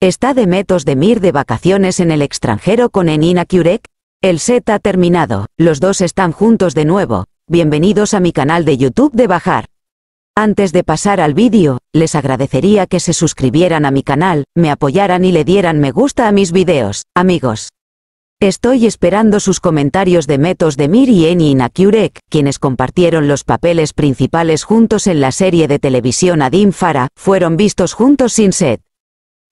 Está de Demir de vacaciones en el extranjero con Enina Kurek. El set ha terminado, los dos están juntos de nuevo. Bienvenidos a mi canal de YouTube de Bajar. Antes de pasar al vídeo, les agradecería que se suscribieran a mi canal, me apoyaran y le dieran me gusta a mis videos, amigos. Estoy esperando sus comentarios de Metos Demir y Enina Kurek, quienes compartieron los papeles principales juntos en la serie de televisión Adim Fara, fueron vistos juntos sin set.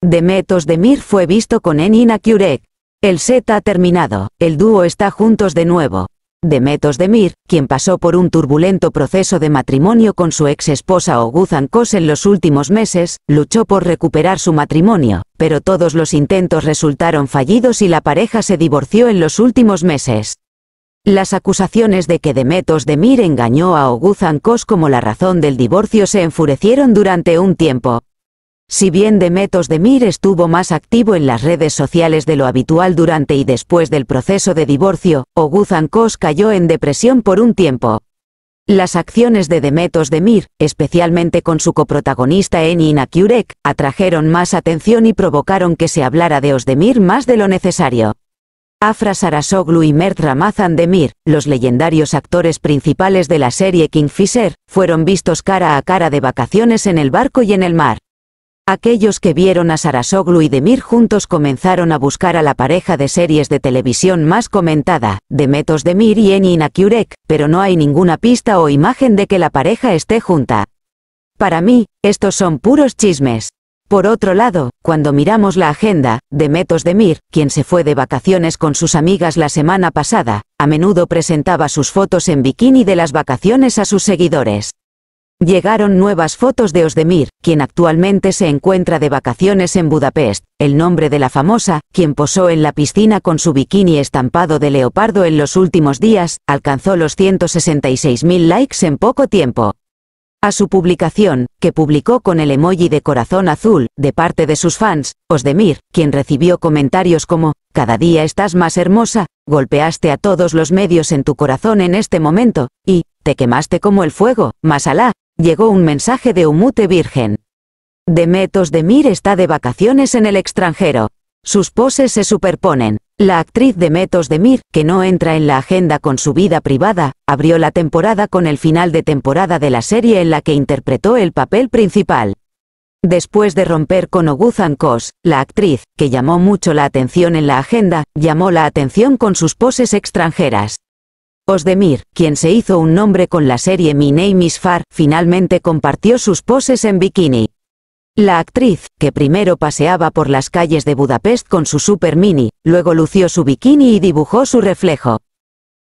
Demetos Demir fue visto con Enina Kurek. El set ha terminado, el dúo está juntos de nuevo. Demetos Demir, quien pasó por un turbulento proceso de matrimonio con su ex esposa Oguzan en los últimos meses, luchó por recuperar su matrimonio, pero todos los intentos resultaron fallidos y la pareja se divorció en los últimos meses. Las acusaciones de que Demetos Mir engañó a Oguzan Kos como la razón del divorcio se enfurecieron durante un tiempo, si bien Demetos Demir estuvo más activo en las redes sociales de lo habitual durante y después del proceso de divorcio, Kos cayó en depresión por un tiempo. Las acciones de Demetos Demir, especialmente con su coprotagonista Eni Inakiurek, atrajeron más atención y provocaron que se hablara de Osdemir más de lo necesario. Afra Sarasoglu y Mert Ramazan Demir, los legendarios actores principales de la serie Kingfisher, fueron vistos cara a cara de vacaciones en el barco y en el mar. Aquellos que vieron a Sarasoglu y Demir juntos comenzaron a buscar a la pareja de series de televisión más comentada, Demetos Demir y Eni Inakurek, pero no hay ninguna pista o imagen de que la pareja esté junta. Para mí, estos son puros chismes. Por otro lado, cuando miramos la agenda, Demetos Demir, quien se fue de vacaciones con sus amigas la semana pasada, a menudo presentaba sus fotos en bikini de las vacaciones a sus seguidores. Llegaron nuevas fotos de Osdemir, quien actualmente se encuentra de vacaciones en Budapest, el nombre de la famosa, quien posó en la piscina con su bikini estampado de leopardo en los últimos días, alcanzó los 166.000 likes en poco tiempo. A su publicación, que publicó con el emoji de corazón azul, de parte de sus fans, Osdemir, quien recibió comentarios como, cada día estás más hermosa, golpeaste a todos los medios en tu corazón en este momento, y, te quemaste como el fuego, más alá, llegó un mensaje de Umute Virgen. Demetos Demir está de vacaciones en el extranjero. Sus poses se superponen. La actriz Demetos Demir, que no entra en la agenda con su vida privada, abrió la temporada con el final de temporada de la serie en la que interpretó el papel principal. Después de romper con Oguzan Kos, la actriz, que llamó mucho la atención en la agenda, llamó la atención con sus poses extranjeras. Osdemir, quien se hizo un nombre con la serie My Name is Far, finalmente compartió sus poses en bikini. La actriz, que primero paseaba por las calles de Budapest con su super mini, luego lució su bikini y dibujó su reflejo.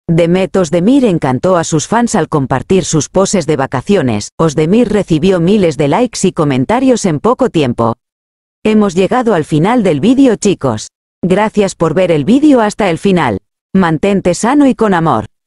Demet Osdemir encantó a sus fans al compartir sus poses de vacaciones, Osdemir recibió miles de likes y comentarios en poco tiempo. Hemos llegado al final del vídeo chicos. Gracias por ver el vídeo hasta el final. Mantente sano y con amor.